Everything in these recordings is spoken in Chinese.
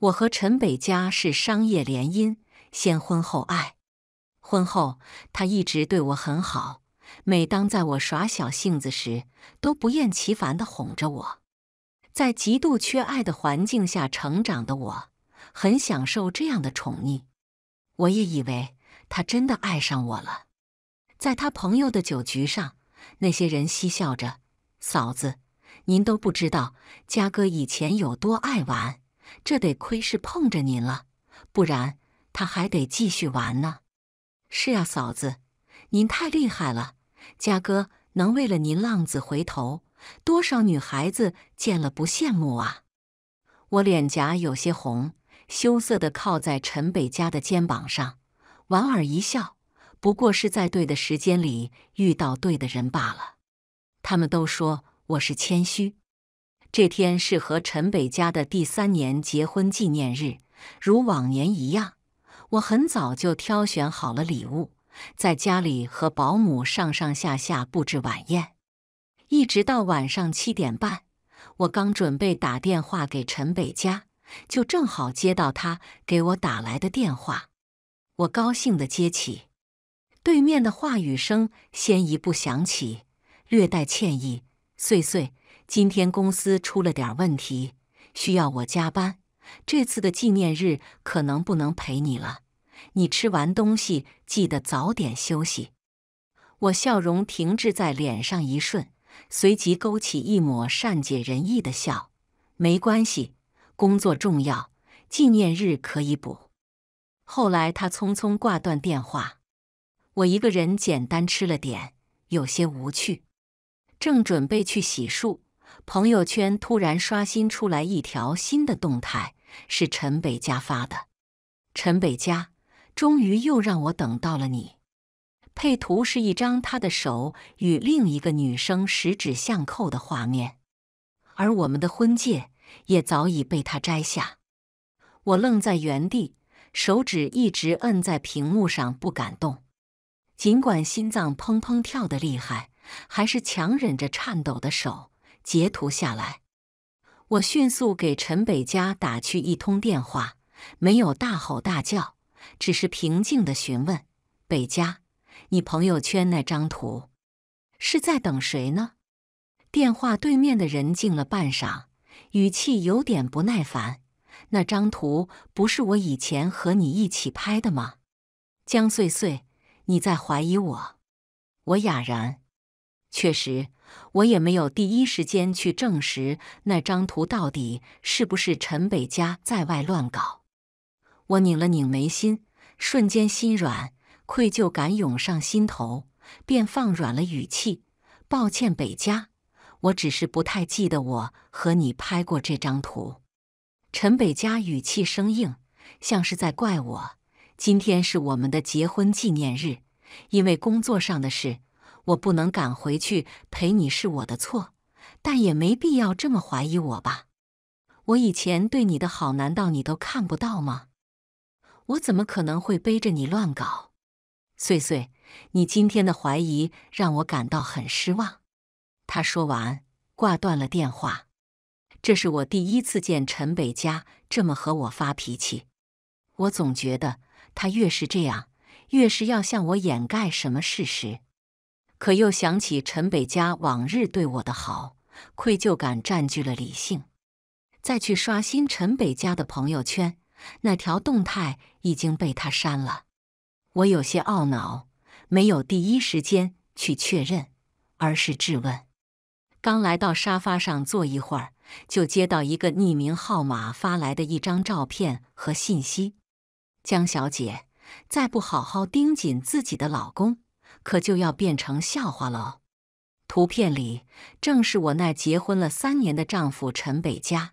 我和陈北家是商业联姻，先婚后爱。婚后他一直对我很好，每当在我耍小性子时，都不厌其烦地哄着我。在极度缺爱的环境下成长的我，很享受这样的宠溺。我也以为他真的爱上我了。在他朋友的酒局上，那些人嬉笑着：“嫂子，您都不知道家哥以前有多爱玩。”这得亏是碰着您了，不然他还得继续玩呢。是啊，嫂子，您太厉害了，家哥能为了您浪子回头，多少女孩子见了不羡慕啊？我脸颊有些红，羞涩地靠在陈北家的肩膀上，莞尔一笑。不过是在对的时间里遇到对的人罢了。他们都说我是谦虚。这天是和陈北家的第三年结婚纪念日，如往年一样，我很早就挑选好了礼物，在家里和保姆上上下下布置晚宴，一直到晚上七点半。我刚准备打电话给陈北家，就正好接到他给我打来的电话，我高兴地接起，对面的话语声先一步响起，略带歉意：“岁岁，今天公司出了点问题，需要我加班。这次的纪念日可能不能陪你了。你吃完东西记得早点休息。我笑容停滞在脸上一瞬，随即勾起一抹善解人意的笑。没关系，工作重要，纪念日可以补。后来他匆匆挂断电话。我一个人简单吃了点，有些无趣，正准备去洗漱。朋友圈突然刷新出来一条新的动态，是陈北家发的。陈北家终于又让我等到了你。配图是一张他的手与另一个女生十指相扣的画面，而我们的婚戒也早已被他摘下。我愣在原地，手指一直摁在屏幕上不敢动，尽管心脏砰砰跳得厉害，还是强忍着颤抖的手。截图下来，我迅速给陈北佳打去一通电话，没有大吼大叫，只是平静的询问：“北佳，你朋友圈那张图是在等谁呢？”电话对面的人静了半晌，语气有点不耐烦：“那张图不是我以前和你一起拍的吗？”江穗穗，你在怀疑我？我哑然，确实。我也没有第一时间去证实那张图到底是不是陈北家在外乱搞。我拧了拧眉心，瞬间心软，愧疚感涌上心头，便放软了语气：“抱歉，北家，我只是不太记得我和你拍过这张图。”陈北家语气生硬，像是在怪我：“今天是我们的结婚纪念日，因为工作上的事。”我不能赶回去陪你是我的错，但也没必要这么怀疑我吧？我以前对你的好，难道你都看不到吗？我怎么可能会背着你乱搞？岁岁，你今天的怀疑让我感到很失望。他说完挂断了电话。这是我第一次见陈北家这么和我发脾气。我总觉得他越是这样，越是要向我掩盖什么事实。可又想起陈北家往日对我的好，愧疚感占据了理性。再去刷新陈北家的朋友圈，那条动态已经被他删了。我有些懊恼，没有第一时间去确认，而是质问。刚来到沙发上坐一会儿，就接到一个匿名号码发来的一张照片和信息：“江小姐，再不好好盯紧自己的老公。”可就要变成笑话了。图片里正是我那结婚了三年的丈夫陈北佳，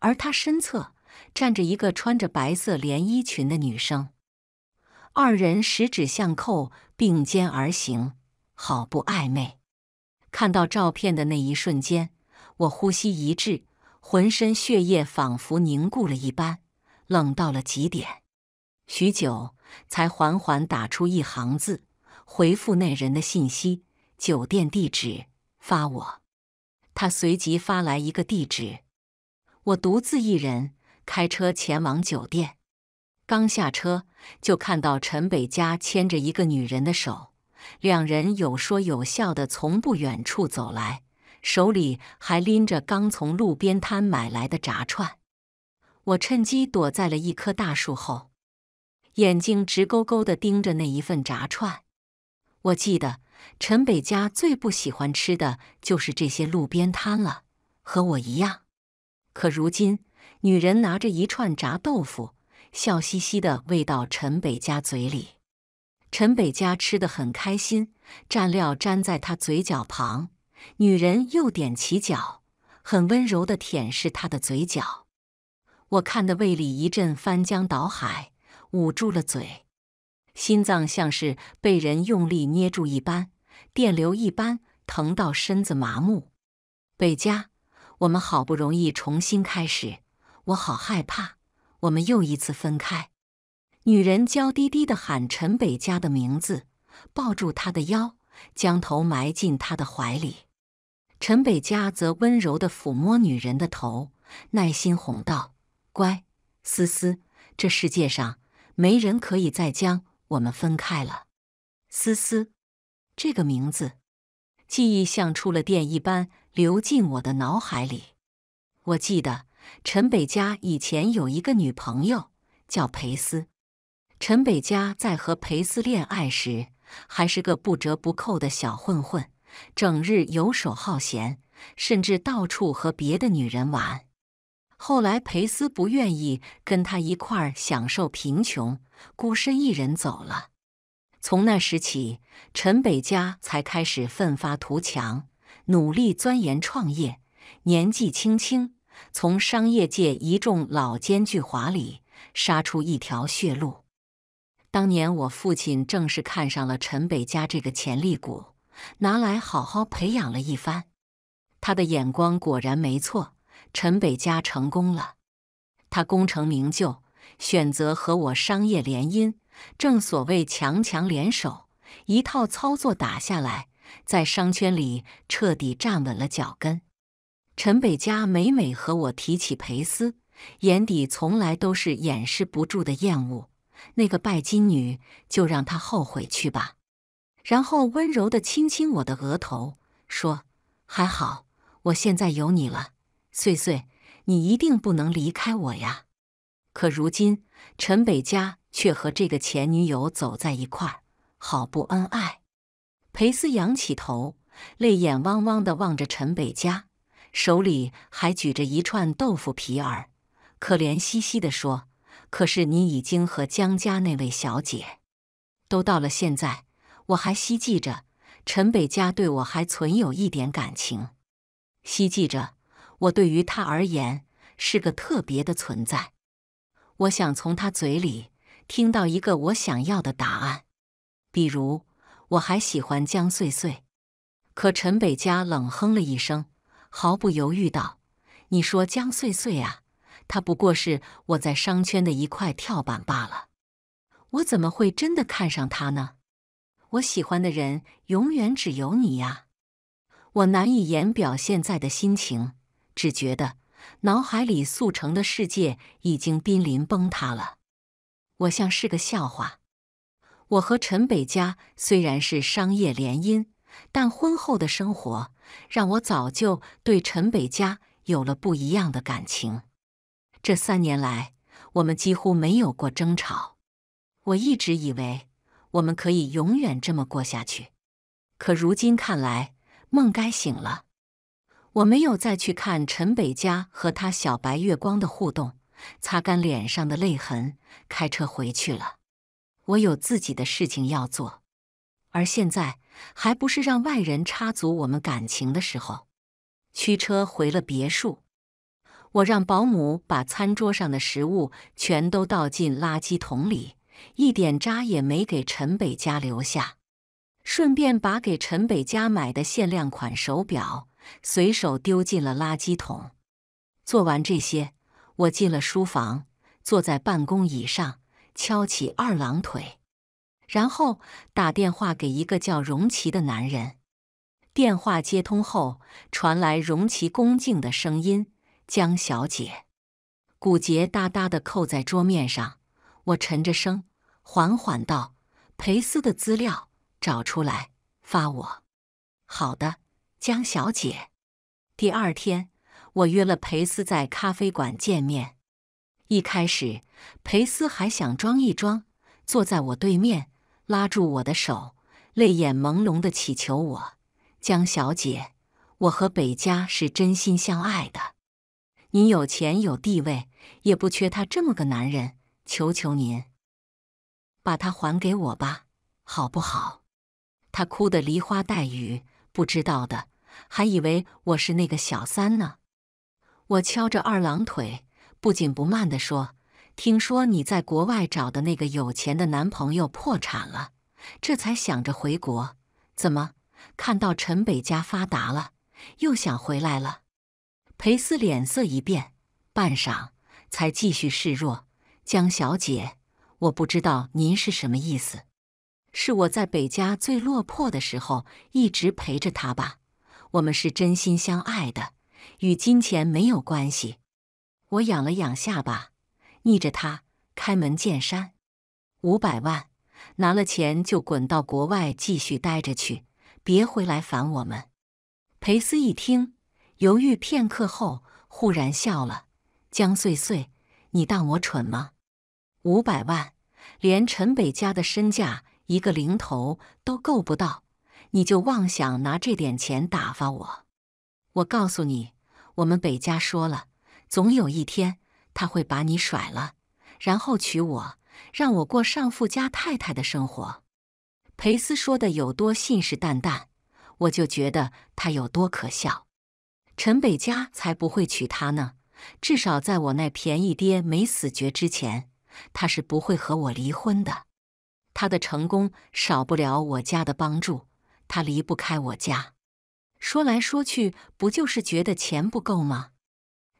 而他身侧站着一个穿着白色连衣裙的女生，二人十指相扣，并肩而行，好不暧昧。看到照片的那一瞬间，我呼吸一滞，浑身血液仿佛凝固了一般，冷到了极点。许久，才缓缓打出一行字。回复那人的信息，酒店地址发我。他随即发来一个地址，我独自一人开车前往酒店。刚下车，就看到陈北家牵着一个女人的手，两人有说有笑的从不远处走来，手里还拎着刚从路边摊买来的炸串。我趁机躲在了一棵大树后，眼睛直勾勾的盯着那一份炸串。我记得陈北家最不喜欢吃的就是这些路边摊了，和我一样。可如今，女人拿着一串炸豆腐，笑嘻嘻的喂到陈北家嘴里。陈北家吃的很开心，蘸料粘在他嘴角旁。女人又踮起脚，很温柔的舔舐他的嘴角。我看的胃里一阵翻江倒海，捂住了嘴。心脏像是被人用力捏住一般，电流一般疼到身子麻木。北家，我们好不容易重新开始，我好害怕，我们又一次分开。女人娇滴滴地喊陈北家的名字，抱住他的腰，将头埋进他的怀里。陈北家则温柔地抚摸女人的头，耐心哄道：“乖，思思，这世界上没人可以再将。”我们分开了，思思这个名字，记忆像出了电一般流进我的脑海里。我记得陈北家以前有一个女朋友叫裴思，陈北家在和裴思恋爱时还是个不折不扣的小混混，整日游手好闲，甚至到处和别的女人玩。后来，裴斯不愿意跟他一块儿享受贫穷，孤身一人走了。从那时起，陈北家才开始奋发图强，努力钻研创业。年纪轻轻，从商业界一众老奸巨猾里杀出一条血路。当年我父亲正是看上了陈北家这个潜力股，拿来好好培养了一番。他的眼光果然没错。陈北家成功了，他功成名就，选择和我商业联姻，正所谓强强联手，一套操作打下来，在商圈里彻底站稳了脚跟。陈北家每每和我提起裴斯，眼底从来都是掩饰不住的厌恶。那个拜金女，就让她后悔去吧。然后温柔地亲亲我的额头，说：“还好，我现在有你了。”岁岁，你一定不能离开我呀！可如今，陈北家却和这个前女友走在一块儿，好不恩爱。裴斯仰起头，泪眼汪汪地望着陈北家，手里还举着一串豆腐皮儿，可怜兮兮地说：“可是你已经和江家那位小姐都到了现在，我还希冀着陈北家对我还存有一点感情，希冀着。”我对于他而言是个特别的存在，我想从他嘴里听到一个我想要的答案，比如我还喜欢江穗穗。可陈北家冷哼了一声，毫不犹豫道：“你说江穗穗啊，他不过是我在商圈的一块跳板罢了。我怎么会真的看上他呢？我喜欢的人永远只有你呀！我难以言表现在的心情。”只觉得脑海里速成的世界已经濒临崩塌了。我像是个笑话。我和陈北家虽然是商业联姻，但婚后的生活让我早就对陈北家有了不一样的感情。这三年来，我们几乎没有过争吵。我一直以为我们可以永远这么过下去，可如今看来，梦该醒了。我没有再去看陈北家和他小白月光的互动，擦干脸上的泪痕，开车回去了。我有自己的事情要做，而现在还不是让外人插足我们感情的时候。驱车回了别墅，我让保姆把餐桌上的食物全都倒进垃圾桶里，一点渣也没给陈北家留下。顺便把给陈北家买的限量款手表。随手丢进了垃圾桶。做完这些，我进了书房，坐在办公椅上，翘起二郎腿，然后打电话给一个叫荣奇的男人。电话接通后，传来荣奇恭敬的声音：“江小姐。”骨节哒哒地扣在桌面上，我沉着声，缓缓道：“裴斯的资料找出来，发我。”“好的。”江小姐，第二天我约了裴斯在咖啡馆见面。一开始裴斯还想装一装，坐在我对面，拉住我的手，泪眼朦胧的乞求我：“江小姐，我和北家是真心相爱的。您有钱有地位，也不缺他这么个男人。求求您，把他还给我吧，好不好？”他哭得梨花带雨。不知道的还以为我是那个小三呢。我翘着二郎腿，不紧不慢地说：“听说你在国外找的那个有钱的男朋友破产了，这才想着回国。怎么看到陈北家发达了，又想回来了？”裴斯脸色一变，半晌才继续示弱：“江小姐，我不知道您是什么意思。”是我在北家最落魄的时候，一直陪着他吧。我们是真心相爱的，与金钱没有关系。我仰了仰下巴，逆着他开门见山：“五百万，拿了钱就滚到国外继续待着去，别回来烦我们。”裴斯一听，犹豫片刻后，忽然笑了：“江岁岁，你当我蠢吗？五百万，连陈北家的身价。”一个零头都够不到，你就妄想拿这点钱打发我？我告诉你，我们北家说了，总有一天他会把你甩了，然后娶我，让我过上富家太太的生活。裴斯说的有多信誓旦旦，我就觉得他有多可笑。陈北家才不会娶她呢，至少在我那便宜爹没死绝之前，他是不会和我离婚的。他的成功少不了我家的帮助，他离不开我家。说来说去，不就是觉得钱不够吗？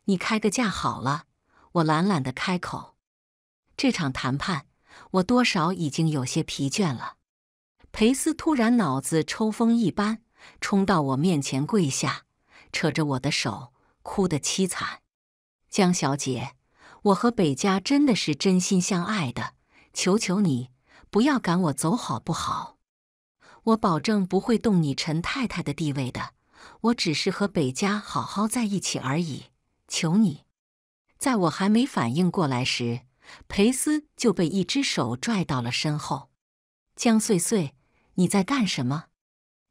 你开个价好了。我懒懒的开口。这场谈判，我多少已经有些疲倦了。裴斯突然脑子抽风一般，冲到我面前跪下，扯着我的手，哭得凄惨。江小姐，我和北家真的是真心相爱的，求求你。不要赶我走，好不好？我保证不会动你陈太太的地位的。我只是和北家好好在一起而已。求你，在我还没反应过来时，裴斯就被一只手拽到了身后。江穗穗，你在干什么？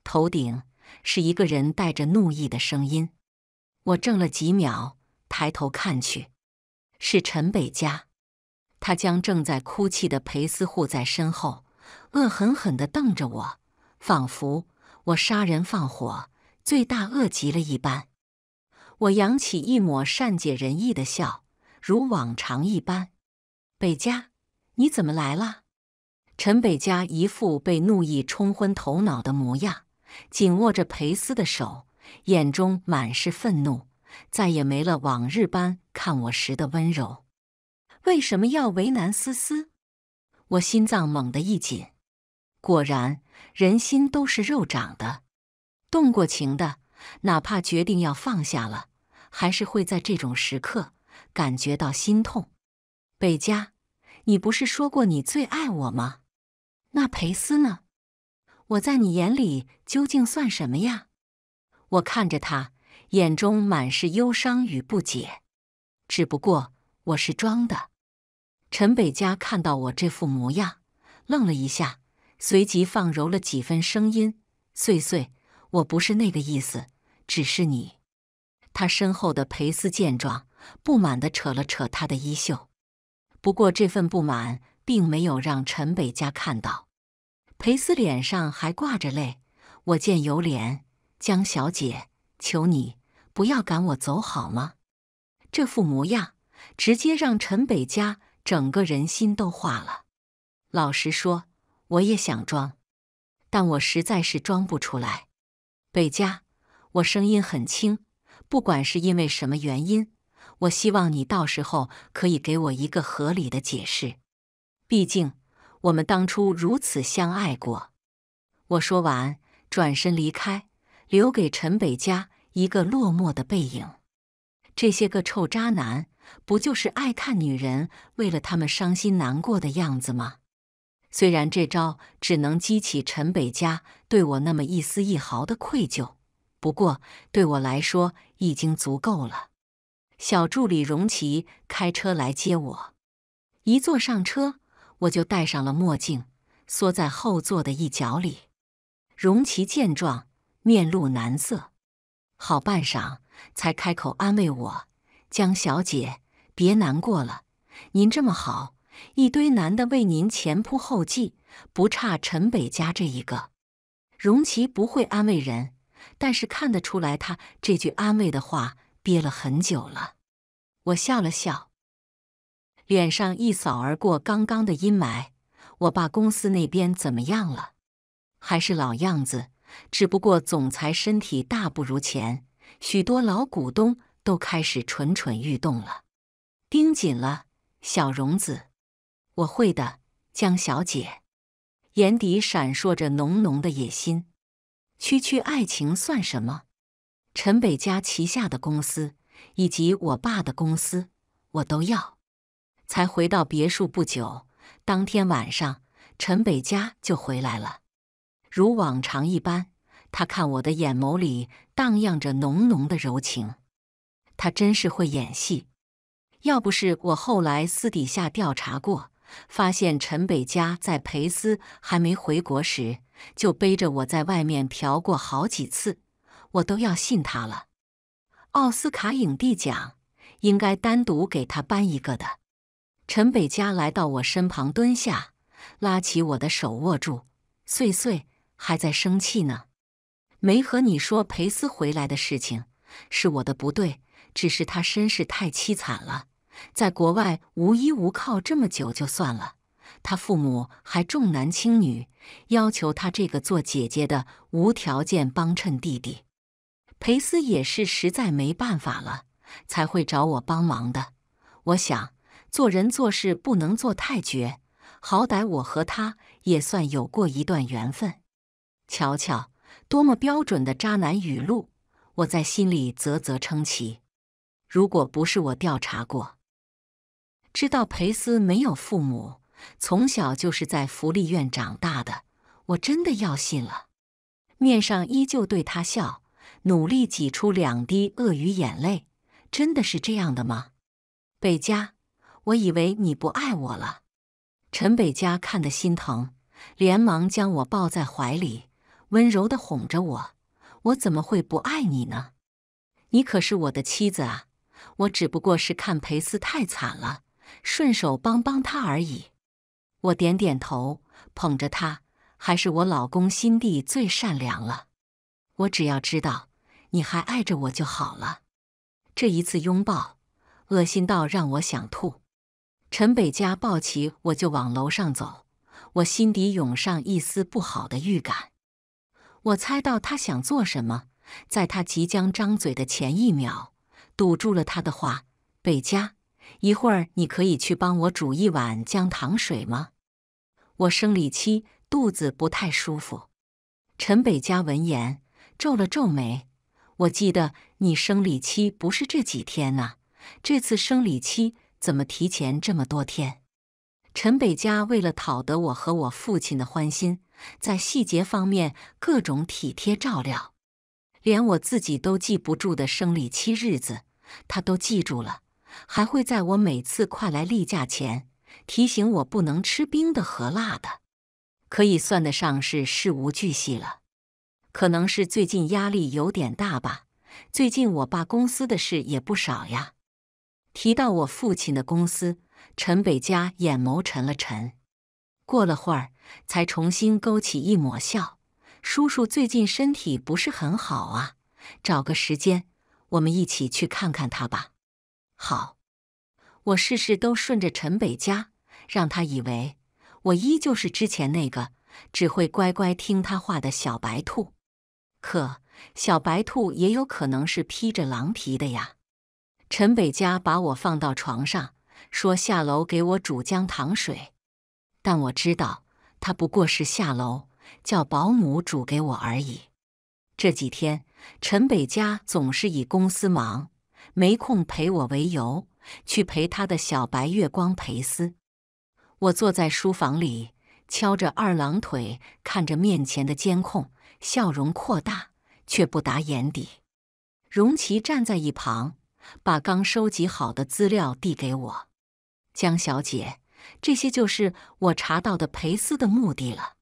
头顶是一个人带着怒意的声音。我怔了几秒，抬头看去，是陈北家。他将正在哭泣的裴斯护在身后，恶狠狠地瞪着我，仿佛我杀人放火、罪大恶极了一般。我扬起一抹善解人意的笑，如往常一般：“北家，你怎么来了？”陈北家一副被怒意冲昏头脑的模样，紧握着裴斯的手，眼中满是愤怒，再也没了往日般看我时的温柔。为什么要为难思思？我心脏猛地一紧。果然，人心都是肉长的，动过情的，哪怕决定要放下了，还是会在这种时刻感觉到心痛。北佳，你不是说过你最爱我吗？那裴斯呢？我在你眼里究竟算什么呀？我看着他，眼中满是忧伤与不解。只不过，我是装的。陈北家看到我这副模样，愣了一下，随即放柔了几分声音：“碎碎，我不是那个意思，只是你。”他身后的裴斯见状，不满地扯了扯他的衣袖。不过这份不满并没有让陈北家看到。裴斯脸上还挂着泪，我见犹怜，江小姐，求你不要赶我走好吗？这副模样，直接让陈北家。整个人心都化了。老实说，我也想装，但我实在是装不出来。北家，我声音很轻，不管是因为什么原因，我希望你到时候可以给我一个合理的解释。毕竟，我们当初如此相爱过。我说完，转身离开，留给陈北家一个落寞的背影。这些个臭渣男！不就是爱看女人为了他们伤心难过的样子吗？虽然这招只能激起陈北家对我那么一丝一毫的愧疚，不过对我来说已经足够了。小助理荣琪开车来接我，一坐上车，我就戴上了墨镜，缩在后座的一角里。荣琪见状，面露难色，好半晌才开口安慰我。江小姐，别难过了。您这么好，一堆男的为您前仆后继，不差陈北家这一个。荣琪不会安慰人，但是看得出来，他这句安慰的话憋了很久了。我笑了笑，脸上一扫而过刚刚的阴霾。我爸公司那边怎么样了？还是老样子，只不过总裁身体大不如前，许多老股东。都开始蠢蠢欲动了，盯紧了小荣子，我会的，江小姐，眼底闪烁着浓浓的野心。区区爱情算什么？陈北家旗下的公司以及我爸的公司，我都要。才回到别墅不久，当天晚上，陈北家就回来了，如往常一般，他看我的眼眸里荡漾着浓浓的柔情。他真是会演戏，要不是我后来私底下调查过，发现陈北家在裴斯还没回国时就背着我在外面嫖过好几次，我都要信他了。奥斯卡影帝奖应该单独给他颁一个的。陈北家来到我身旁蹲下，拉起我的手握住，碎碎还在生气呢，没和你说裴斯回来的事情，是我的不对。只是他身世太凄惨了，在国外无依无靠这么久就算了，他父母还重男轻女，要求他这个做姐姐的无条件帮衬弟弟。裴斯也是实在没办法了，才会找我帮忙的。我想做人做事不能做太绝，好歹我和他也算有过一段缘分。瞧瞧，多么标准的渣男语录！我在心里啧啧称奇。如果不是我调查过，知道裴斯没有父母，从小就是在福利院长大的，我真的要信了。面上依旧对他笑，努力挤出两滴鳄鱼眼泪。真的是这样的吗？北家？我以为你不爱我了。陈北家看得心疼，连忙将我抱在怀里，温柔的哄着我：“我怎么会不爱你呢？你可是我的妻子啊！”我只不过是看裴斯太惨了，顺手帮帮他而已。我点点头，捧着他，还是我老公心地最善良了。我只要知道你还爱着我就好了。这一次拥抱，恶心到让我想吐。陈北家抱起我就往楼上走，我心底涌上一丝不好的预感。我猜到他想做什么，在他即将张嘴的前一秒。堵住了他的话。北家，一会儿你可以去帮我煮一碗姜糖水吗？我生理期，肚子不太舒服。陈北家闻言皱了皱眉。我记得你生理期不是这几天啊？这次生理期怎么提前这么多天？陈北家为了讨得我和我父亲的欢心，在细节方面各种体贴照料。连我自己都记不住的生理期日子，他都记住了，还会在我每次快来例假前提醒我不能吃冰的、和辣的，可以算得上是事无巨细了。可能是最近压力有点大吧，最近我爸公司的事也不少呀。提到我父亲的公司，陈北家眼眸沉了沉，过了会儿才重新勾起一抹笑。叔叔最近身体不是很好啊，找个时间我们一起去看看他吧。好，我事事都顺着陈北家，让他以为我依旧是之前那个只会乖乖听他话的小白兔。可小白兔也有可能是披着狼皮的呀。陈北家把我放到床上，说下楼给我煮姜糖水，但我知道他不过是下楼。叫保姆煮给我而已。这几天陈北家总是以公司忙、没空陪我为由，去陪他的小白月光裴斯。我坐在书房里，敲着二郎腿，看着面前的监控，笑容扩大，却不达眼底。容奇站在一旁，把刚收集好的资料递给我：“江小姐，这些就是我查到的裴斯的目的了。”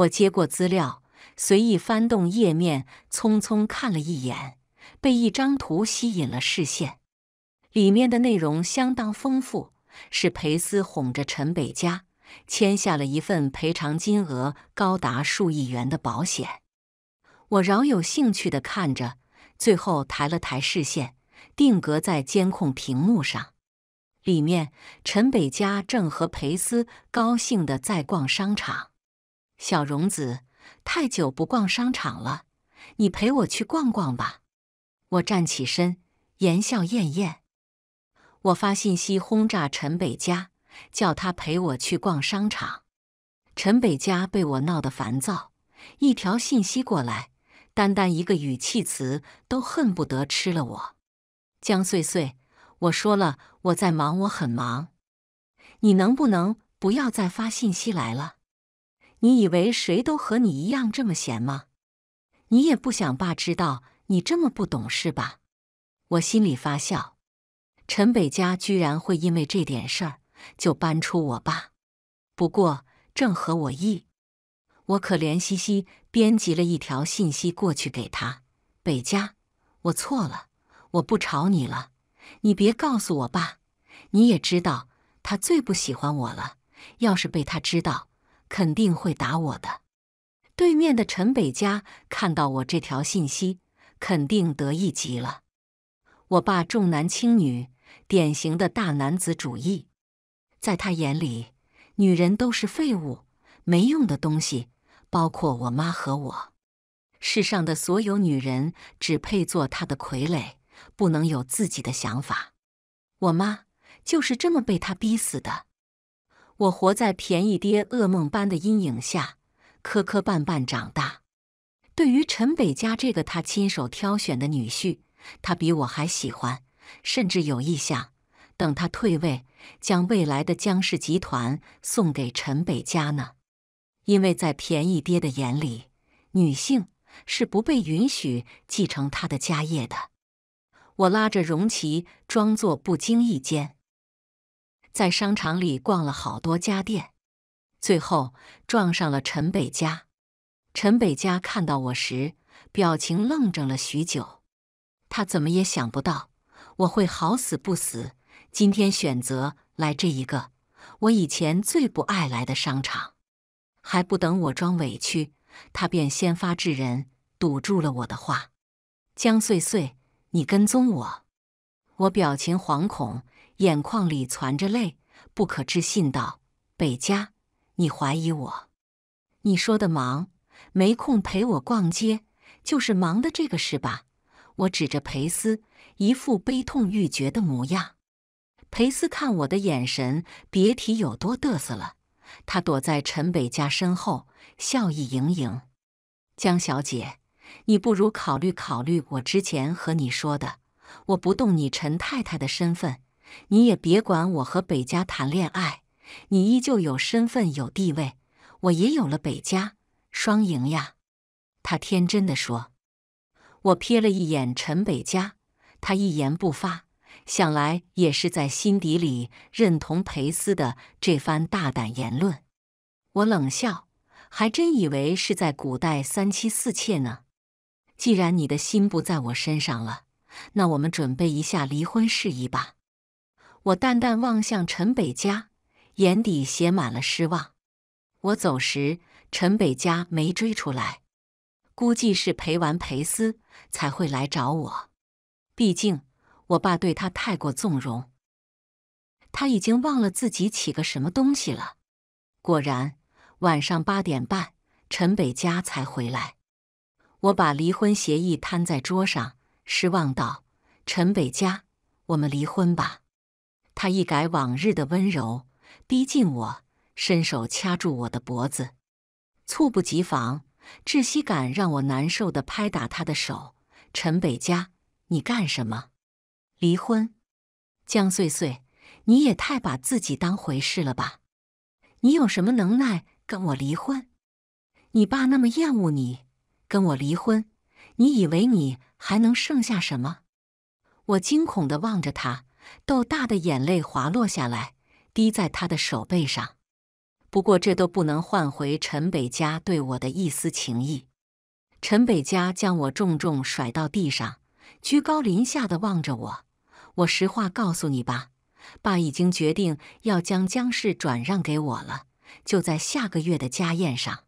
我接过资料，随意翻动页面，匆匆看了一眼，被一张图吸引了视线。里面的内容相当丰富，是裴斯哄着陈北嘉签下了一份赔偿金额高达数亿元的保险。我饶有兴趣的看着，最后抬了抬视线，定格在监控屏幕上。里面，陈北嘉正和裴斯高兴的在逛商场。小荣子，太久不逛商场了，你陪我去逛逛吧。我站起身，言笑晏晏。我发信息轰炸陈北家，叫他陪我去逛商场。陈北家被我闹得烦躁，一条信息过来，单单一个语气词都恨不得吃了我。江穗穗，我说了我在忙，我很忙，你能不能不要再发信息来了？你以为谁都和你一样这么闲吗？你也不想爸知道你这么不懂事吧？我心里发笑，陈北家居然会因为这点事儿就搬出我爸，不过正合我意。我可怜兮兮编辑了一条信息过去给他：“北家，我错了，我不吵你了。你别告诉我爸，你也知道他最不喜欢我了。要是被他知道……”肯定会打我的。对面的陈北家看到我这条信息，肯定得意极了。我爸重男轻女，典型的大男子主义，在他眼里，女人都是废物，没用的东西，包括我妈和我。世上的所有女人只配做他的傀儡，不能有自己的想法。我妈就是这么被他逼死的。我活在便宜爹噩梦般的阴影下，磕磕绊绊长大。对于陈北家这个他亲手挑选的女婿，他比我还喜欢，甚至有意向等他退位，将未来的江氏集团送给陈北家呢。因为在便宜爹的眼里，女性是不被允许继承他的家业的。我拉着荣琪，装作不经意间。在商场里逛了好多家店，最后撞上了陈北家。陈北家看到我时，表情愣怔了许久。他怎么也想不到我会好死不死，今天选择来这一个我以前最不爱来的商场。还不等我装委屈，他便先发制人，堵住了我的话：“江穗穗，你跟踪我？”我表情惶恐。眼眶里攒着泪，不可置信道：“北家，你怀疑我？你说的忙，没空陪我逛街，就是忙的这个是吧？”我指着裴斯，一副悲痛欲绝的模样。裴斯看我的眼神，别提有多得瑟了。他躲在陈北家身后，笑意盈盈：“江小姐，你不如考虑考虑我之前和你说的，我不动你陈太太的身份。”你也别管我和北家谈恋爱，你依旧有身份有地位，我也有了北家，双赢呀！他天真的说。我瞥了一眼陈北家，他一言不发，想来也是在心底里认同裴斯的这番大胆言论。我冷笑，还真以为是在古代三妻四妾呢。既然你的心不在我身上了，那我们准备一下离婚事宜吧。我淡淡望向陈北家，眼底写满了失望。我走时，陈北家没追出来，估计是陪完裴思才会来找我。毕竟我爸对他太过纵容，他已经忘了自己起个什么东西了。果然，晚上八点半，陈北家才回来。我把离婚协议摊在桌上，失望道：“陈北家，我们离婚吧。”他一改往日的温柔，逼近我，伸手掐住我的脖子。猝不及防，窒息感让我难受的拍打他的手。陈北佳，你干什么？离婚？江穗穗，你也太把自己当回事了吧？你有什么能耐跟我离婚？你爸那么厌恶你，跟我离婚，你以为你还能剩下什么？我惊恐地望着他。豆大的眼泪滑落下来，滴在他的手背上。不过这都不能换回陈北家对我的一丝情意。陈北家将我重重甩到地上，居高临下的望着我。我实话告诉你吧，爸已经决定要将江氏转让给我了，就在下个月的家宴上。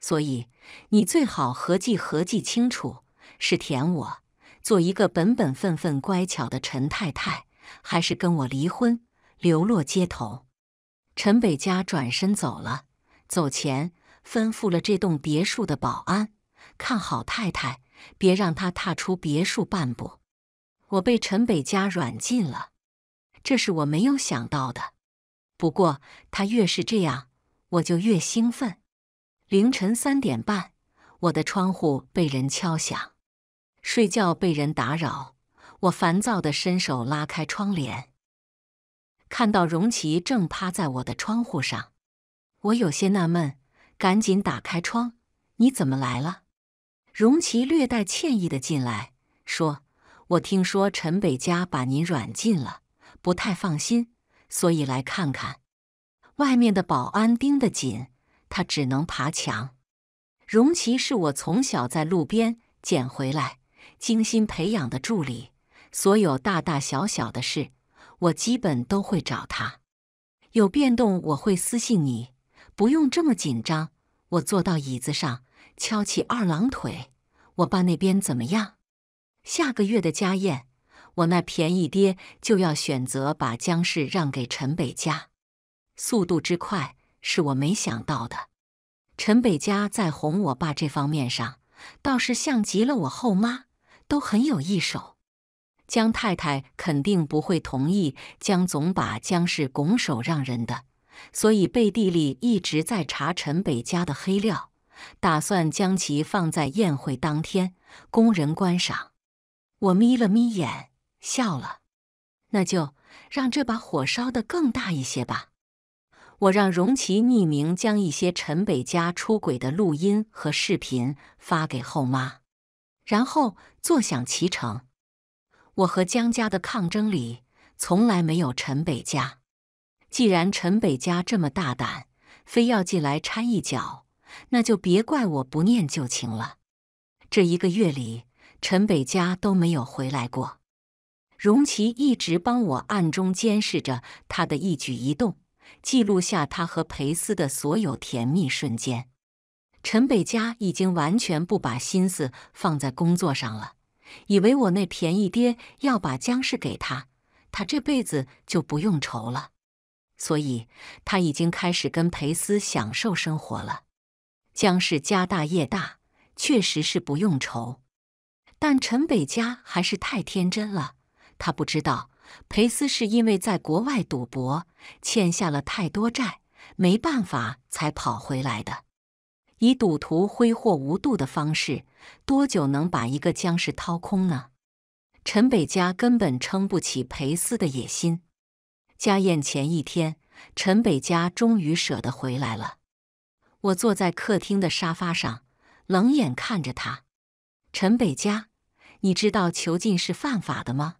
所以你最好合计合计清楚，是舔我，做一个本本分分、乖巧的陈太太。还是跟我离婚，流落街头。陈北家转身走了，走前吩咐了这栋别墅的保安看好太太，别让她踏出别墅半步。我被陈北家软禁了，这是我没有想到的。不过他越是这样，我就越兴奋。凌晨三点半，我的窗户被人敲响，睡觉被人打扰。我烦躁的伸手拉开窗帘，看到荣奇正趴在我的窗户上，我有些纳闷，赶紧打开窗：“你怎么来了？”荣奇略带歉意的进来，说：“我听说陈北家把您软禁了，不太放心，所以来看看。外面的保安盯得紧，他只能爬墙。荣奇是我从小在路边捡回来，精心培养的助理。”所有大大小小的事，我基本都会找他。有变动我会私信你，不用这么紧张。我坐到椅子上，翘起二郎腿。我爸那边怎么样？下个月的家宴，我那便宜爹就要选择把江氏让给陈北家。速度之快，是我没想到的。陈北家在哄我爸这方面上，倒是像极了我后妈，都很有一手。江太太肯定不会同意江总把江氏拱手让人的，所以背地里一直在查陈北家的黑料，打算将其放在宴会当天供人观赏。我眯了眯眼，笑了。那就让这把火烧得更大一些吧。我让荣琪匿名将一些陈北家出轨的录音和视频发给后妈，然后坐享其成。我和江家的抗争里从来没有陈北家。既然陈北家这么大胆，非要进来掺一脚，那就别怪我不念旧情了。这一个月里，陈北家都没有回来过。荣琪一直帮我暗中监视着他的一举一动，记录下他和裴斯的所有甜蜜瞬间。陈北家已经完全不把心思放在工作上了。以为我那便宜爹要把江氏给他，他这辈子就不用愁了，所以他已经开始跟裴斯享受生活了。江氏家大业大，确实是不用愁，但陈北家还是太天真了，他不知道裴斯是因为在国外赌博欠下了太多债，没办法才跑回来的，以赌徒挥霍无度的方式。多久能把一个僵尸掏空呢？陈北家根本撑不起裴斯的野心。家宴前一天，陈北家终于舍得回来了。我坐在客厅的沙发上，冷眼看着他。陈北家，你知道囚禁是犯法的吗？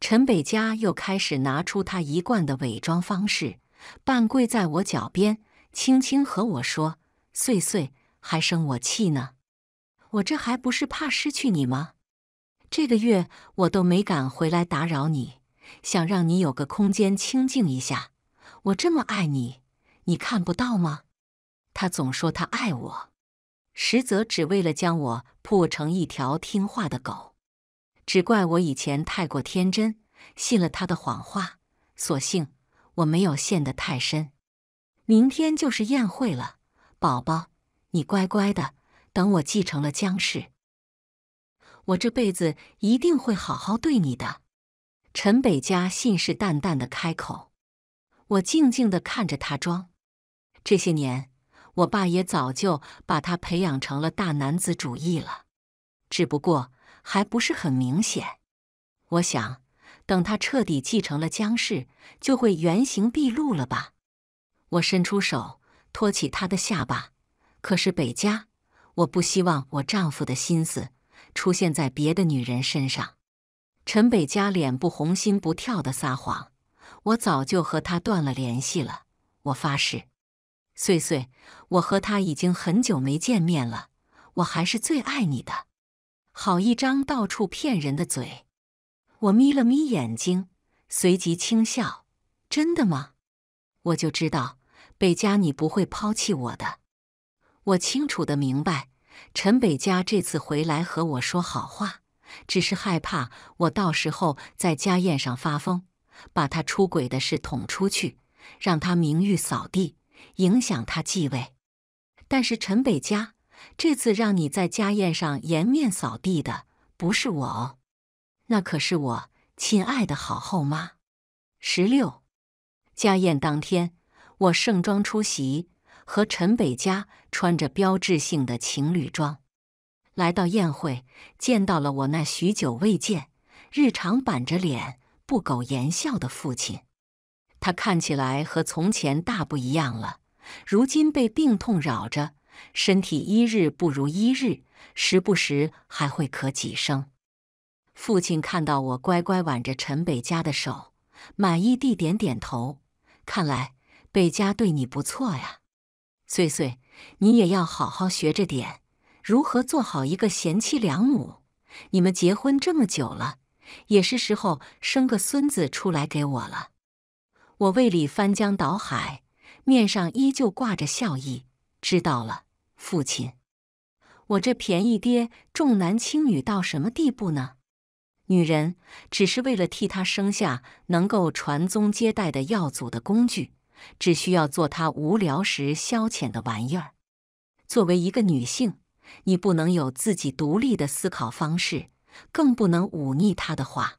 陈北家又开始拿出他一贯的伪装方式，半跪在我脚边，轻轻和我说：“岁岁，还生我气呢。”我这还不是怕失去你吗？这个月我都没敢回来打扰你，想让你有个空间清静一下。我这么爱你，你看不到吗？他总说他爱我，实则只为了将我铺成一条听话的狗。只怪我以前太过天真，信了他的谎话。所幸我没有陷得太深。明天就是宴会了，宝宝，你乖乖的。等我继承了江氏，我这辈子一定会好好对你的。陈北家信誓旦旦的开口，我静静的看着他装。这些年，我爸也早就把他培养成了大男子主义了，只不过还不是很明显。我想，等他彻底继承了江氏，就会原形毕露了吧？我伸出手托起他的下巴，可是北家。我不希望我丈夫的心思出现在别的女人身上。陈北佳脸不红心不跳的撒谎：“我早就和他断了联系了，我发誓。”岁岁，我和他已经很久没见面了，我还是最爱你的。好一张到处骗人的嘴！我眯了眯眼睛，随即轻笑：“真的吗？我就知道，北家你不会抛弃我的。”我清楚的明白，陈北家这次回来和我说好话，只是害怕我到时候在家宴上发疯，把他出轨的事捅出去，让他名誉扫地，影响他继位。但是陈北家这次让你在家宴上颜面扫地的不是我哦，那可是我亲爱的好后妈。十六，家宴当天，我盛装出席。和陈北家穿着标志性的情侣装，来到宴会，见到了我那许久未见、日常板着脸不苟言笑的父亲。他看起来和从前大不一样了，如今被病痛扰着，身体一日不如一日，时不时还会咳几声。父亲看到我乖乖挽着陈北家的手，满意地点点头，看来北家对你不错呀。岁岁，你也要好好学着点，如何做好一个贤妻良母？你们结婚这么久了，也是时候生个孙子出来给我了。我胃里翻江倒海，面上依旧挂着笑意。知道了，父亲，我这便宜爹重男轻女到什么地步呢？女人只是为了替他生下能够传宗接代的耀祖的工具。只需要做他无聊时消遣的玩意儿。作为一个女性，你不能有自己独立的思考方式，更不能忤逆他的话。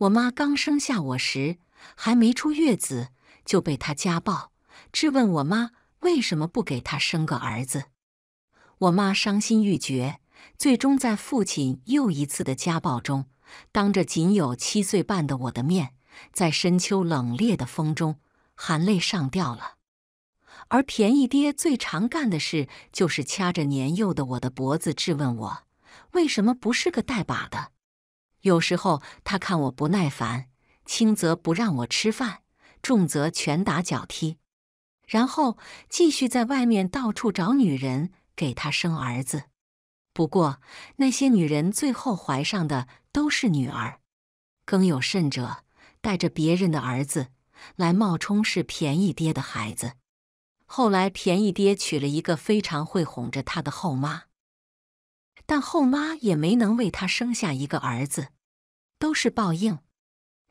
我妈刚生下我时，还没出月子就被他家暴，质问我妈为什么不给他生个儿子。我妈伤心欲绝，最终在父亲又一次的家暴中，当着仅有七岁半的我的面，在深秋冷冽的风中。含泪上吊了。而便宜爹最常干的事，就是掐着年幼的我的脖子质问我：“为什么不是个带把的？”有时候他看我不耐烦，轻则不让我吃饭，重则拳打脚踢，然后继续在外面到处找女人给他生儿子。不过那些女人最后怀上的都是女儿，更有甚者，带着别人的儿子。来冒充是便宜爹的孩子。后来，便宜爹娶了一个非常会哄着他的后妈，但后妈也没能为他生下一个儿子，都是报应。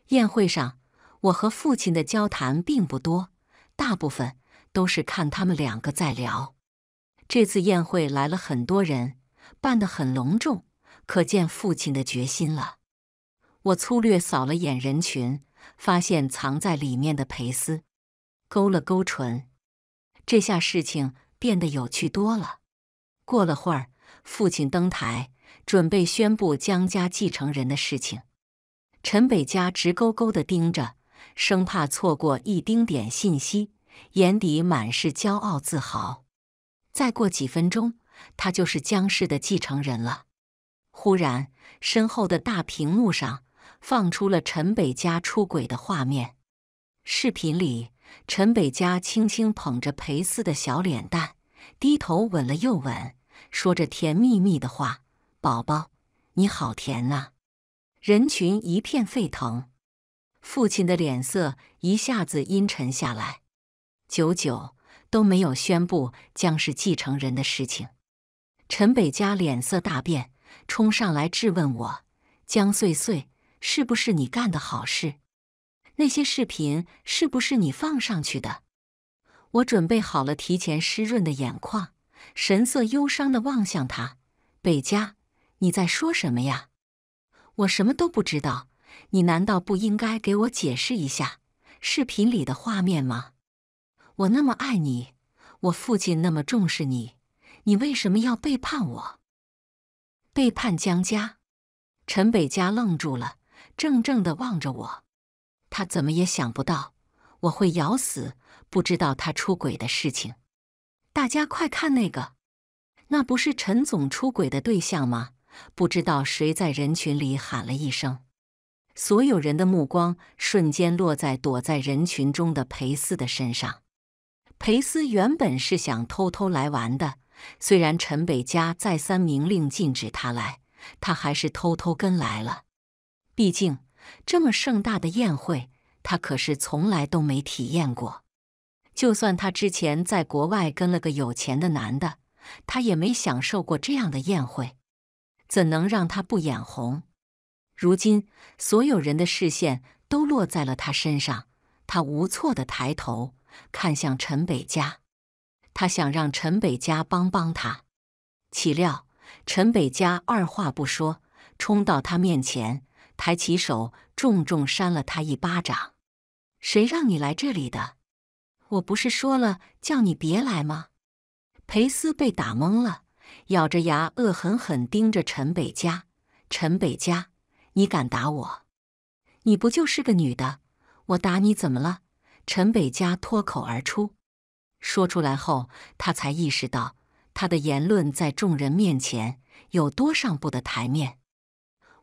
宴会上，我和父亲的交谈并不多，大部分都是看他们两个在聊。这次宴会来了很多人，办得很隆重，可见父亲的决心了。我粗略扫了眼人群。发现藏在里面的裴斯，勾了勾唇，这下事情变得有趣多了。过了会儿，父亲登台，准备宣布江家继承人的事情。陈北家直勾勾的盯着，生怕错过一丁点信息，眼底满是骄傲自豪。再过几分钟，他就是江氏的继承人了。忽然，身后的大屏幕上。放出了陈北家出轨的画面，视频里，陈北家轻轻捧着裴斯的小脸蛋，低头吻了又吻，说着甜蜜蜜的话：“宝宝，你好甜啊！”人群一片沸腾，父亲的脸色一下子阴沉下来，久久都没有宣布将是继承人的事情。陈北家脸色大变，冲上来质问我：“江穗穗！”是不是你干的好事？那些视频是不是你放上去的？我准备好了，提前湿润的眼眶，神色忧伤地望向他。北家，你在说什么呀？我什么都不知道。你难道不应该给我解释一下视频里的画面吗？我那么爱你，我父亲那么重视你，你为什么要背叛我？背叛江家？陈北家愣住了。怔怔的望着我，他怎么也想不到我会咬死，不知道他出轨的事情。大家快看那个，那不是陈总出轨的对象吗？不知道谁在人群里喊了一声，所有人的目光瞬间落在躲在人群中的裴斯的身上。裴斯原本是想偷偷来玩的，虽然陈北家再三明令禁止他来，他还是偷偷跟来了。毕竟，这么盛大的宴会，他可是从来都没体验过。就算他之前在国外跟了个有钱的男的，他也没享受过这样的宴会，怎能让他不眼红？如今，所有人的视线都落在了他身上，他无措的抬头看向陈北家，他想让陈北家帮帮他，岂料陈北家二话不说，冲到他面前。抬起手，重重扇了他一巴掌。谁让你来这里的？我不是说了叫你别来吗？裴斯被打懵了，咬着牙，恶狠狠盯着陈北家：“陈北家，你敢打我？你不就是个女的？我打你怎么了？陈北家脱口而出，说出来后，他才意识到他的言论在众人面前有多上不得台面。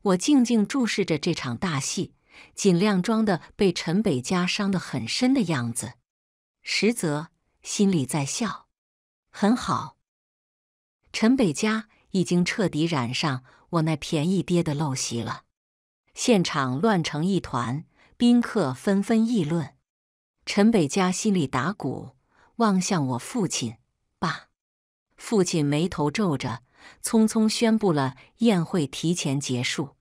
我静静注视着这场大戏，尽量装的被陈北家伤得很深的样子，实则心里在笑。很好，陈北家已经彻底染上我那便宜爹的陋习了。现场乱成一团，宾客纷纷议论。陈北家心里打鼓，望向我父亲，爸。父亲眉头皱着。匆匆宣布了宴会提前结束。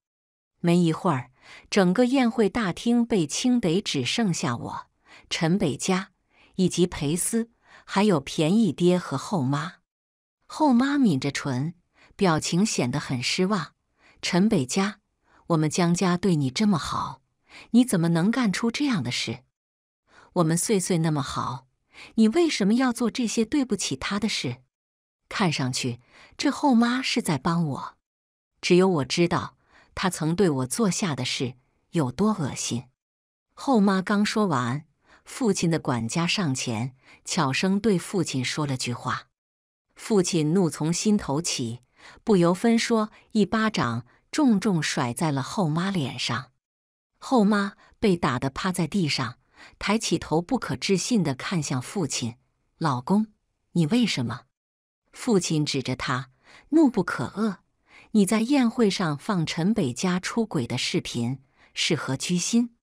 没一会儿，整个宴会大厅被清得只剩下我、陈北家以及裴斯，还有便宜爹和后妈。后妈抿着唇，表情显得很失望。陈北家，我们江家对你这么好，你怎么能干出这样的事？我们岁岁那么好，你为什么要做这些对不起他的事？看上去，这后妈是在帮我。只有我知道，她曾对我做下的事有多恶心。后妈刚说完，父亲的管家上前，悄声对父亲说了句话。父亲怒从心头起，不由分说，一巴掌重重甩在了后妈脸上。后妈被打得趴在地上，抬起头，不可置信的看向父亲：“老公，你为什么？”父亲指着他，怒不可遏：“你在宴会上放陈北家出轨的视频是何居心？”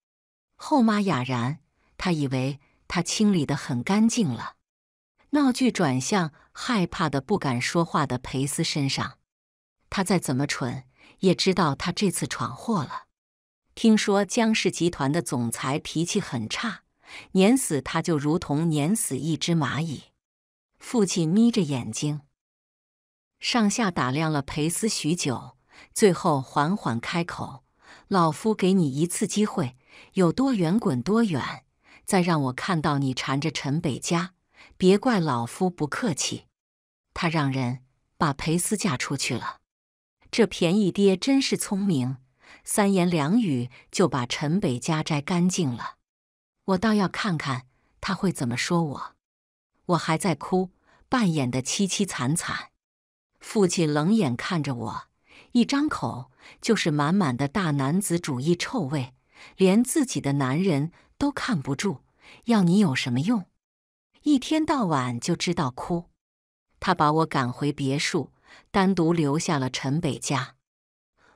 后妈哑然，她以为他清理得很干净了。闹剧转向，害怕的不敢说话的裴斯身上，他再怎么蠢，也知道他这次闯祸了。听说江氏集团的总裁脾气很差，碾死他就如同碾死一只蚂蚁。父亲眯着眼睛，上下打量了裴斯许久，最后缓缓开口：“老夫给你一次机会，有多远滚多远。再让我看到你缠着陈北家，别怪老夫不客气。”他让人把裴斯嫁出去了。这便宜爹真是聪明，三言两语就把陈北家摘干净了。我倒要看看他会怎么说我。我还在哭，扮演的凄凄惨惨。父亲冷眼看着我，一张口就是满满的大男子主义臭味，连自己的男人都看不住，要你有什么用？一天到晚就知道哭。他把我赶回别墅，单独留下了陈北家。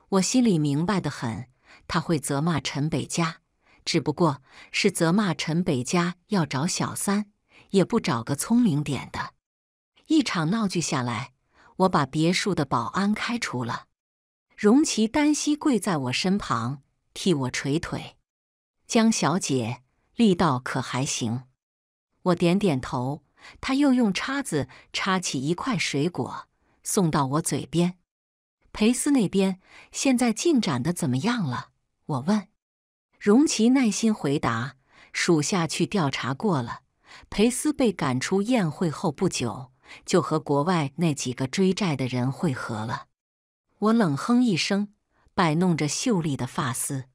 我心里明白的很，他会责骂陈北家，只不过是责骂陈北家要找小三。也不找个聪明点的，一场闹剧下来，我把别墅的保安开除了。荣奇单膝跪在我身旁，替我捶腿。江小姐，力道可还行？我点点头。他又用叉子叉起一块水果，送到我嘴边。裴斯那边现在进展的怎么样了？我问。荣奇耐心回答：“属下去调查过了。”裴斯被赶出宴会后不久，就和国外那几个追债的人会合了。我冷哼一声，摆弄着秀丽的发丝。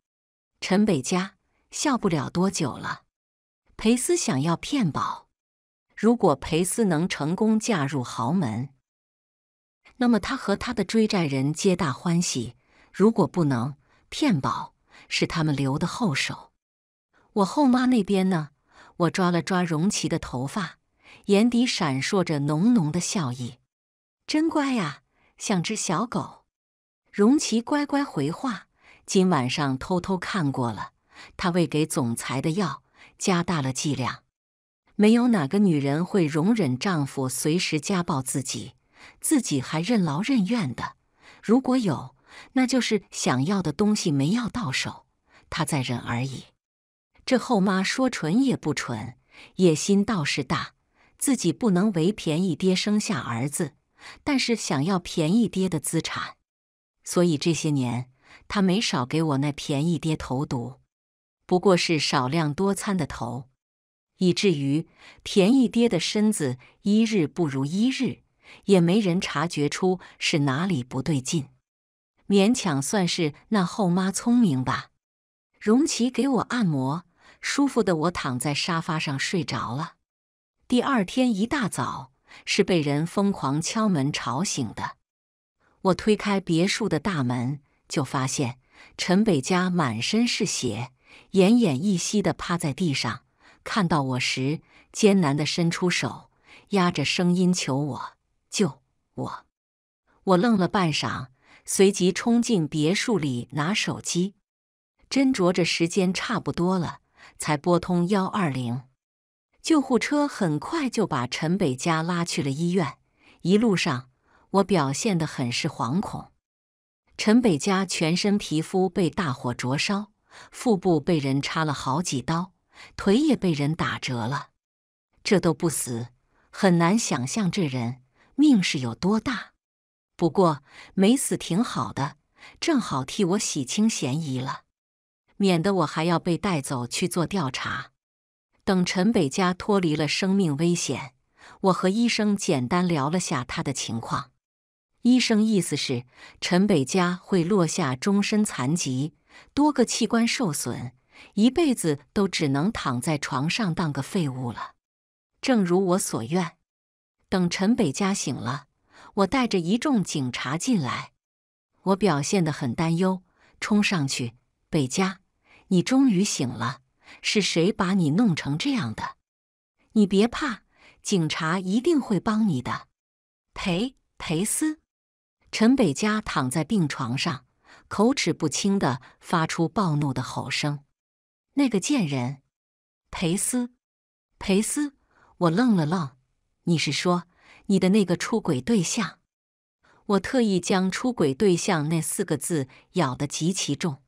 陈北家笑不了多久了。裴斯想要骗保，如果裴斯能成功嫁入豪门，那么他和他的追债人皆大欢喜；如果不能，骗保是他们留的后手。我后妈那边呢？我抓了抓荣奇的头发，眼底闪烁着浓浓的笑意，真乖呀，像只小狗。荣奇乖乖回话：“今晚上偷偷看过了，他喂给总裁的药加大了剂量。没有哪个女人会容忍丈夫随时家暴自己，自己还任劳任怨的。如果有，那就是想要的东西没要到手，她在忍而已。”这后妈说蠢也不蠢，野心倒是大。自己不能为便宜爹生下儿子，但是想要便宜爹的资产，所以这些年她没少给我那便宜爹投毒，不过是少量多餐的投，以至于便宜爹的身子一日不如一日，也没人察觉出是哪里不对劲，勉强算是那后妈聪明吧。容琪给我按摩。舒服的我躺在沙发上睡着了。第二天一大早是被人疯狂敲门吵醒的。我推开别墅的大门，就发现陈北家满身是血，奄奄一息的趴在地上。看到我时，艰难的伸出手，压着声音求我救我。我愣了半晌，随即冲进别墅里拿手机，斟酌着时间差不多了。才拨通幺二零，救护车很快就把陈北佳拉去了医院。一路上，我表现得很是惶恐。陈北佳全身皮肤被大火灼烧，腹部被人插了好几刀，腿也被人打折了。这都不死，很难想象这人命是有多大。不过没死挺好的，正好替我洗清嫌疑了。免得我还要被带走去做调查。等陈北家脱离了生命危险，我和医生简单聊了下他的情况。医生意思是陈北家会落下终身残疾，多个器官受损，一辈子都只能躺在床上当个废物了。正如我所愿，等陈北家醒了，我带着一众警察进来，我表现得很担忧，冲上去，北家，你终于醒了，是谁把你弄成这样的？你别怕，警察一定会帮你的。裴裴斯，陈北佳躺在病床上，口齿不清的发出暴怒的吼声：“那个贱人，裴斯，裴斯！”我愣了愣，“你是说你的那个出轨对象？”我特意将“出轨对象”那四个字咬得极其重。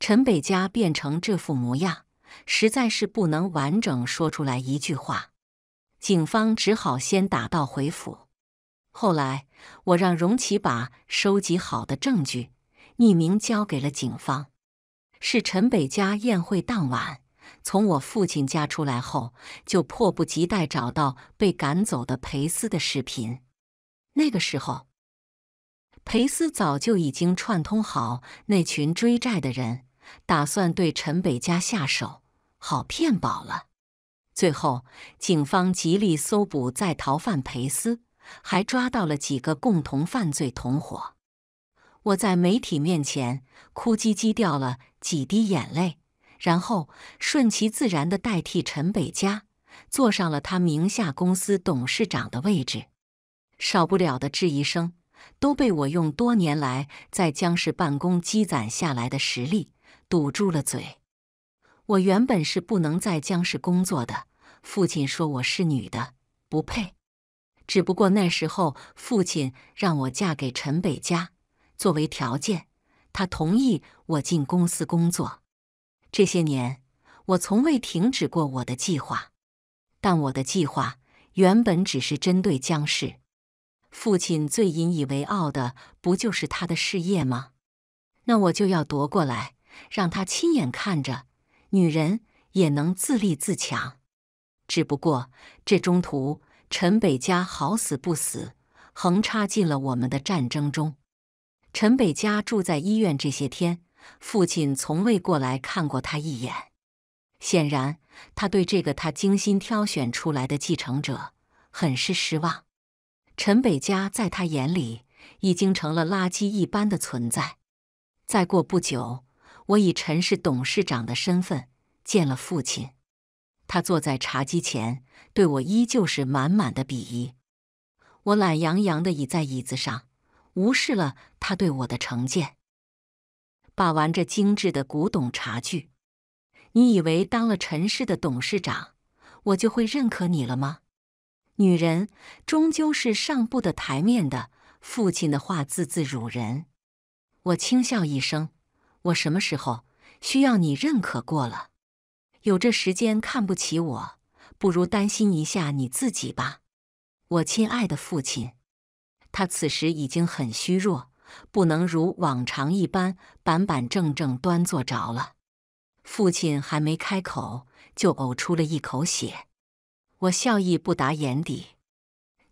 陈北家变成这副模样，实在是不能完整说出来一句话。警方只好先打道回府。后来，我让荣启把收集好的证据匿名交给了警方。是陈北家宴会当晚，从我父亲家出来后，就迫不及待找到被赶走的裴斯的视频。那个时候，裴斯早就已经串通好那群追债的人。打算对陈北家下手，好骗保了。最后，警方极力搜捕在逃犯裴斯，还抓到了几个共同犯罪同伙。我在媒体面前哭唧唧掉了几滴眼泪，然后顺其自然地代替陈北家坐上了他名下公司董事长的位置。少不了的质疑声，都被我用多年来在江氏办公积攒下来的实力。堵住了嘴。我原本是不能在江氏工作的，父亲说我是女的，不配。只不过那时候，父亲让我嫁给陈北家，作为条件，他同意我进公司工作。这些年，我从未停止过我的计划，但我的计划原本只是针对江氏。父亲最引以为傲的，不就是他的事业吗？那我就要夺过来。让他亲眼看着女人也能自立自强。只不过这中途，陈北家好死不死横插进了我们的战争中。陈北家住在医院这些天，父亲从未过来看过他一眼。显然，他对这个他精心挑选出来的继承者很是失望。陈北家在他眼里已经成了垃圾一般的存在。再过不久。我以陈氏董事长的身份见了父亲，他坐在茶几前，对我依旧是满满的鄙夷。我懒洋洋的倚在椅子上，无视了他对我的成见，把玩着精致的古董茶具。你以为当了陈氏的董事长，我就会认可你了吗？女人终究是上不得台面的。父亲的话字字辱人，我轻笑一声。我什么时候需要你认可过了？有这时间看不起我，不如担心一下你自己吧，我亲爱的父亲。他此时已经很虚弱，不能如往常一般板板正正端坐着了。父亲还没开口，就呕出了一口血。我笑意不达眼底。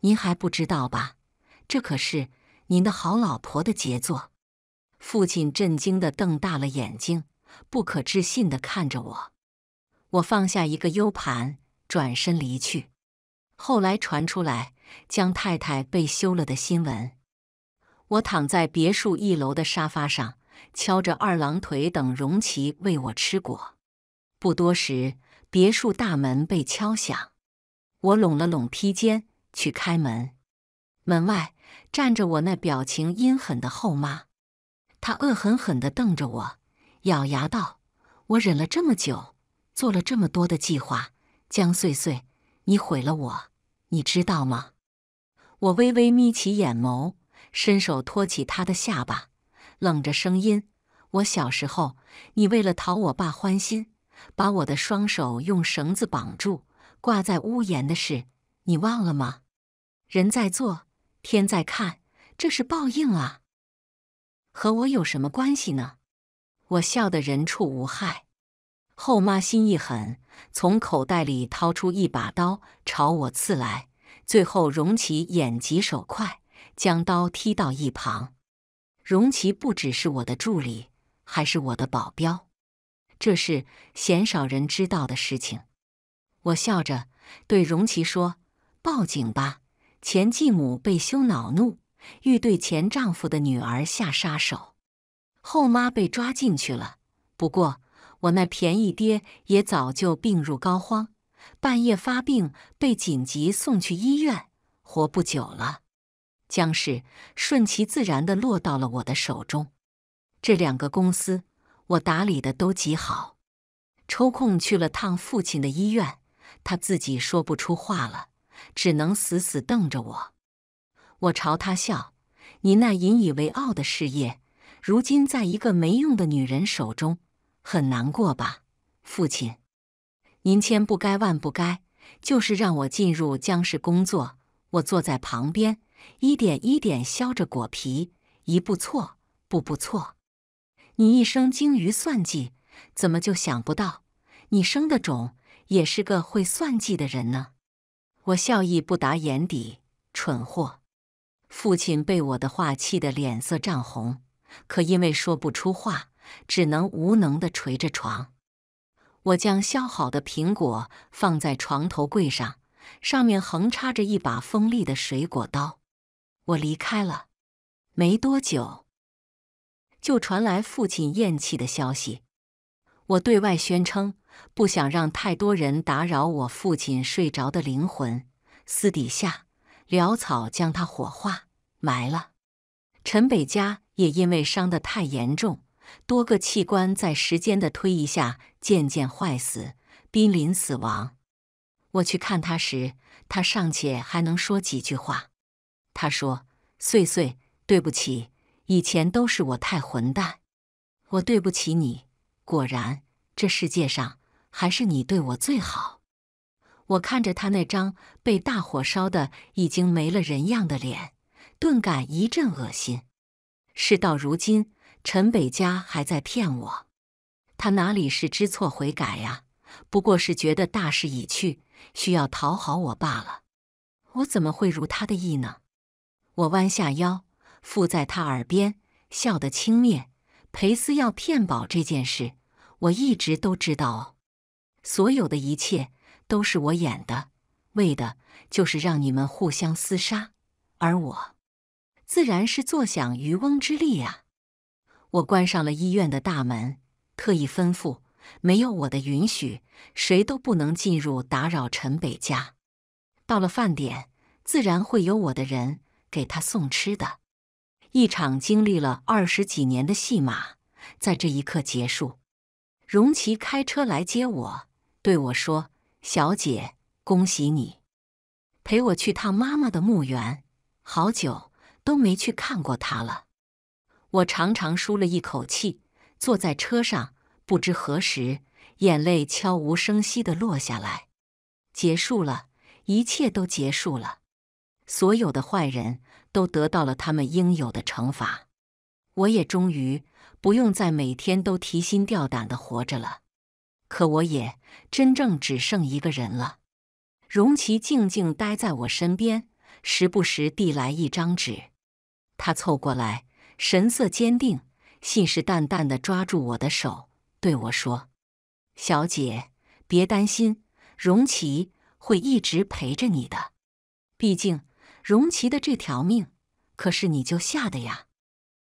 您还不知道吧？这可是您的好老婆的杰作。父亲震惊的瞪大了眼睛，不可置信的看着我。我放下一个 U 盘，转身离去。后来传出来江太太被休了的新闻。我躺在别墅一楼的沙发上，敲着二郎腿等荣奇喂我吃果。不多时，别墅大门被敲响。我拢了拢披肩，去开门。门外站着我那表情阴狠的后妈。他恶狠狠地瞪着我，咬牙道：“我忍了这么久，做了这么多的计划，江穗穗，你毁了我，你知道吗？”我微微眯起眼眸，伸手托起他的下巴，冷着声音：“我小时候，你为了讨我爸欢心，把我的双手用绳子绑住，挂在屋檐的事，你忘了吗？人在做，天在看，这是报应啊！”和我有什么关系呢？我笑得人畜无害。后妈心一狠，从口袋里掏出一把刀，朝我刺来。最后，荣琪眼疾手快，将刀踢到一旁。荣琪不只是我的助理，还是我的保镖，这是鲜少人知道的事情。我笑着对荣琪说：“报警吧，前继母被羞恼怒。”欲对前丈夫的女儿下杀手，后妈被抓进去了。不过我那便宜爹也早就病入膏肓，半夜发病被紧急送去医院，活不久了。江氏顺其自然的落到了我的手中。这两个公司我打理的都极好，抽空去了趟父亲的医院，他自己说不出话了，只能死死瞪着我。我朝他笑，您那引以为傲的事业，如今在一个没用的女人手中，很难过吧，父亲？您千不该万不该，就是让我进入江氏工作。我坐在旁边，一点一点削着果皮，一步错，步步错。你一生精于算计，怎么就想不到，你生的种也是个会算计的人呢？我笑意不达眼底，蠢货。父亲被我的话气得脸色涨红，可因为说不出话，只能无能的捶着床。我将削好的苹果放在床头柜上，上面横插着一把锋利的水果刀。我离开了，没多久，就传来父亲咽气的消息。我对外宣称不想让太多人打扰我父亲睡着的灵魂，私底下。潦草将他火化，埋了。陈北家也因为伤得太严重，多个器官在时间的推移下渐渐坏死，濒临死亡。我去看他时，他尚且还能说几句话。他说：“岁岁，对不起，以前都是我太混蛋，我对不起你。果然，这世界上还是你对我最好。”我看着他那张被大火烧的已经没了人样的脸，顿感一阵恶心。事到如今，陈北家还在骗我，他哪里是知错悔改呀？不过是觉得大势已去，需要讨好我罢了。我怎么会如他的意呢？我弯下腰，附在他耳边，笑得轻蔑：“裴思要骗保这件事，我一直都知道哦，所有的一切。”都是我演的，为的就是让你们互相厮杀，而我自然是坐享渔翁之利呀！我关上了医院的大门，特意吩咐：没有我的允许，谁都不能进入打扰陈北家。到了饭点，自然会有我的人给他送吃的。一场经历了二十几年的戏码，在这一刻结束。荣琪开车来接我，对我说。小姐，恭喜你！陪我去趟妈妈的墓园，好久都没去看过她了。我长长舒了一口气，坐在车上，不知何时，眼泪悄无声息的落下来。结束了，一切都结束了，所有的坏人都得到了他们应有的惩罚，我也终于不用再每天都提心吊胆的活着了。可我也真正只剩一个人了。荣琪静静待在我身边，时不时递来一张纸。他凑过来，神色坚定，信誓旦旦的抓住我的手，对我说：“小姐，别担心，荣琪会一直陪着你的。毕竟，荣琪的这条命可是你就下的呀。”